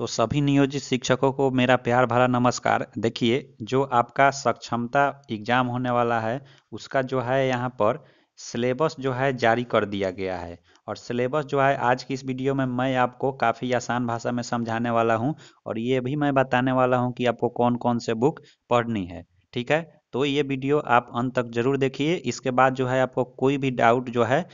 तो सभी नियोजित शिक्षकों को मेरा प्यार भरा नमस्कार देखिए जो आपका सक्षमता एग्जाम होने वाला है उसका जो है यहाँ पर सिलेबस जो है जारी कर दिया गया है और सिलेबस जो है आज की इस वीडियो में मैं आपको काफ़ी आसान भाषा में समझाने वाला हूँ और ये भी मैं बताने वाला हूँ कि आपको कौन कौन से बुक पढ़नी है ठीक है तो ये वीडियो आप अंत तक जरूर देखिए इसके बाद जो है आपको कोई भी डाउट जो है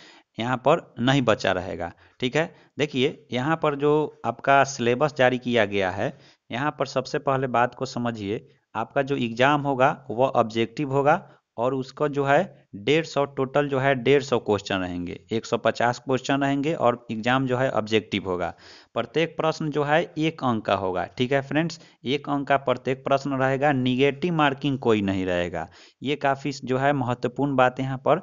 यहाँ पर नहीं बचा रहेगा ठीक है देखिए यहाँ पर जो आपका सिलेबस जारी किया गया है यहाँ पर सबसे पहले बात को समझिए आपका जो एग्ज़ाम होगा वह ऑब्जेक्टिव होगा और उसका जो है डेढ़ सौ टोटल जो है डेढ़ सौ क्वेश्चन रहेंगे एक सौ पचास क्वेश्चन रहेंगे और एग्जाम जो है ऑब्जेक्टिव होगा प्रत्येक प्रश्न जो है एक अंक का होगा ठीक है फ्रेंड्स एक अंक का प्रत्येक प्रश्न रहेगा निगेटिव मार्किंग कोई नहीं रहेगा ये काफ़ी जो है महत्वपूर्ण बात यहाँ पर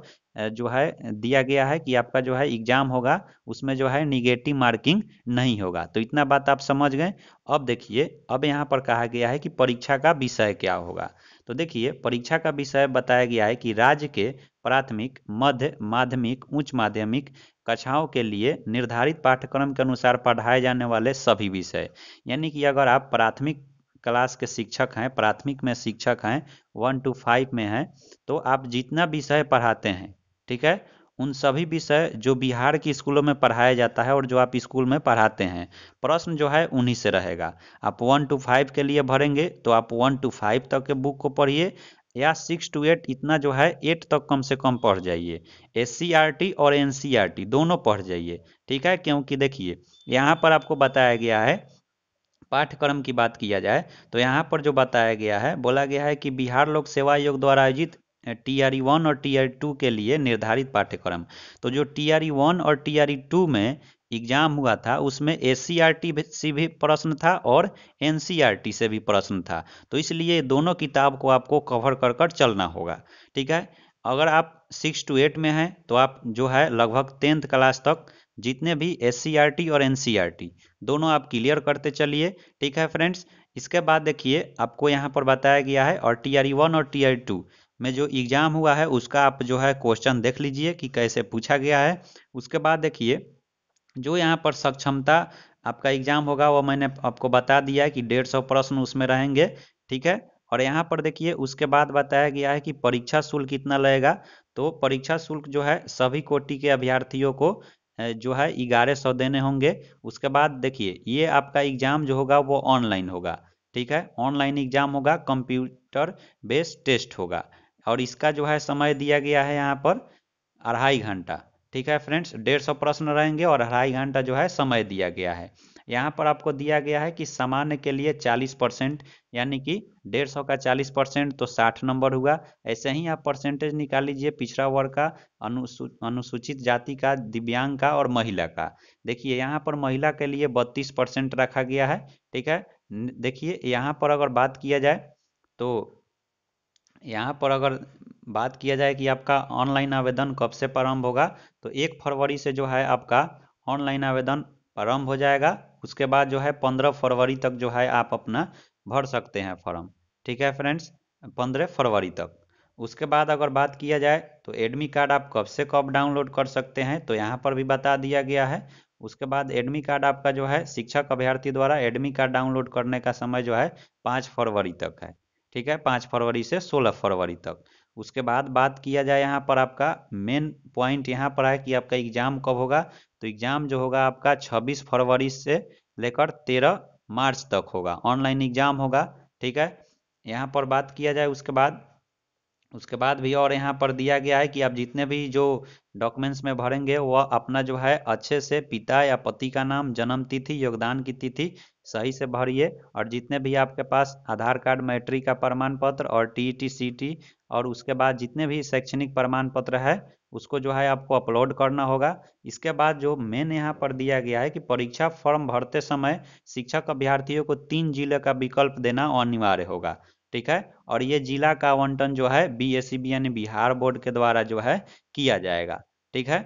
जो है दिया गया है कि आपका जो है एग्जाम होगा उसमें जो है निगेटिव मार्किंग नहीं होगा तो इतना बात आप समझ गए अब देखिए अब यहाँ पर कहा गया है कि परीक्षा का विषय क्या होगा तो देखिए परीक्षा का विषय बताया गया है कि राज्य के प्राथमिक मध्य माध्यमिक उच्च माध्यमिक कक्षाओं के लिए निर्धारित पाठ्यक्रम के अनुसार पढ़ाए जाने वाले सभी विषय यानी कि अगर आप प्राथमिक क्लास के शिक्षक हैं प्राथमिक में शिक्षक हैं वन टू फाइव में हैं तो आप जितना विषय पढ़ाते हैं ठीक है उन सभी विषय जो बिहार के स्कूलों में पढ़ाया जाता है और जो आप स्कूल में पढ़ाते हैं प्रश्न जो है उन्हीं से रहेगा आप वन टू फाइव के लिए भरेंगे तो आप वन टू फाइव तक के बुक को पढ़िए या सिक्स टू एट इतना जो है एट तक कम से कम पढ़ जाइए एस और एन दोनों पढ़ जाइए ठीक है क्योंकि देखिए यहाँ पर आपको बताया गया है पाठ्यक्रम की बात किया जाए तो यहाँ पर जो बताया गया है बोला गया है कि बिहार लोक सेवा आयोग द्वारा आयोजित टी आर ई वन और टी आर टू के लिए निर्धारित पाठ्यक्रम तो जो टी आर ई वन और टी आर ई टू में एग्जाम हुआ था उसमें एस से भी प्रश्न था और एन सी आर टी से भी प्रश्न था तो इसलिए दोनों किताब को आपको कवर कर कर चलना होगा ठीक है अगर आप सिक्स टू एट में हैं तो आप जो है लगभग टेंथ क्लास तक जितने भी एस सी आर टी और एन सी आर टी दोनों आप क्लियर करते चलिए ठीक है फ्रेंड्स इसके बाद देखिए आपको यहाँ पर बताया गया है और टी आर वन और टी आर टू में जो एग्ज़ाम हुआ है उसका आप जो है क्वेश्चन देख लीजिए कि कैसे पूछा गया है उसके बाद देखिए जो यहाँ पर सक्षमता आपका एग्ज़ाम होगा वो मैंने आपको बता दिया है कि डेढ़ सौ प्रश्न उसमें रहेंगे ठीक है और यहाँ पर देखिए उसके बाद बताया गया है कि परीक्षा शुल्क कितना लगेगा तो परीक्षा शुल्क जो है सभी कोटि के अभ्यार्थियों को जो है ग्यारह सौ देने होंगे उसके बाद देखिए ये आपका एग्जाम जो होगा वो ऑनलाइन होगा ठीक है ऑनलाइन एग्जाम होगा कंप्यूटर बेस्ड टेस्ट होगा और इसका जो है समय दिया गया है यहाँ पर अढ़ाई घंटा ठीक है फ्रेंड्स डेढ़ सौ प्रश्न रहेंगे और अढ़ाई घंटा जो है समय दिया गया है यहाँ पर आपको दिया गया है कि सामान्य के लिए 40 परसेंट यानी कि डेढ़ सौ का 40 परसेंट तो 60 नंबर हुआ ऐसे ही आप परसेंटेज निकाल लीजिए पिछड़ा वर्ग का अनुसू अनुसूचित जाति का दिव्यांग का और महिला का देखिए यहाँ पर महिला के लिए 32 परसेंट रखा गया है ठीक है देखिए यहाँ पर अगर बात किया जाए तो यहाँ पर अगर बात किया जाए कि आपका ऑनलाइन आवेदन कब से प्रारंभ होगा तो एक फरवरी से जो है आपका ऑनलाइन आवेदन प्रारंभ हो जाएगा उसके बाद जो है पंद्रह फरवरी तक जो है आप अपना भर सकते हैं फॉर्म ठीक है फ्रेंड्स पंद्रह फरवरी तक उसके बाद अगर बात किया जाए तो एडमी कार्ड आप कब से कब डाउनलोड कर सकते हैं तो यहाँ पर भी बता दिया गया है उसके बाद एडमी कार्ड आपका जो है शिक्षक अभ्यर्थी द्वारा एडमी कार्ड डाउनलोड करने का समय जो है पाँच फरवरी तक है ठीक है पाँच फरवरी से सोलह फरवरी तक उसके बाद बात किया जाए यहाँ पर आपका मेन पॉइंट यहाँ पर है कि आपका एग्जाम कब होगा तो एग्जाम जो होगा आपका छब्बीस फरवरी से लेकर तेरह मार्च तक होगा ऑनलाइन एग्जाम होगा ठीक है यहाँ पर बात किया जाए उसके बाद उसके बाद भी और यहाँ पर दिया गया है कि आप जितने भी जो डॉक्यूमेंट्स में भरेंगे वह अपना जो है अच्छे से पिता या पति का नाम जन्म तिथि योगदान की तिथि सही से भरिए और जितने भी आपके पास आधार कार्ड मैट्रिक का प्रमाण पत्र और टी टी सी टी और उसके बाद जितने भी शैक्षणिक प्रमाण पत्र है उसको जो है आपको अपलोड करना होगा इसके बाद जो मेन यहाँ पर दिया गया है कि परीक्षा फॉर्म भरते समय शिक्षक अभ्यर्थियों को तीन जिले का विकल्प देना अनिवार्य होगा ठीक है और ये जिला का आवंटन जो है बी e यानी बिहार बोर्ड के द्वारा जो है किया जाएगा ठीक है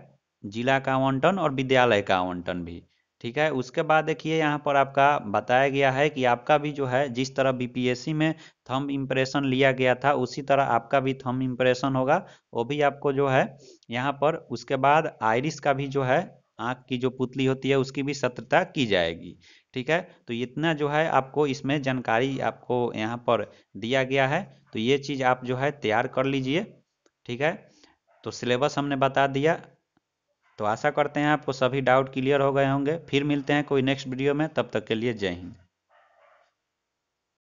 जिला का आवंटन और विद्यालय का आवंटन भी ठीक है उसके बाद देखिए यहाँ पर आपका बताया गया है कि आपका भी जो है जिस तरह बीपीएससी e में थम इम्प्रेशन लिया गया था उसी तरह आपका भी थम इम्प्रेशन होगा वो भी आपको जो है यहाँ पर उसके बाद आयरिस का भी जो है आँख की जो पुतली होती है उसकी भी सत्रता की जाएगी ठीक है तो इतना जो है आपको इसमें जानकारी आपको यहाँ पर दिया गया है तो ये चीज़ आप जो है तैयार कर लीजिए ठीक है तो सिलेबस हमने बता दिया तो आशा करते हैं आपको सभी डाउट क्लियर हो गए होंगे फिर मिलते हैं कोई नेक्स्ट वीडियो में तब तक के लिए जय हिंद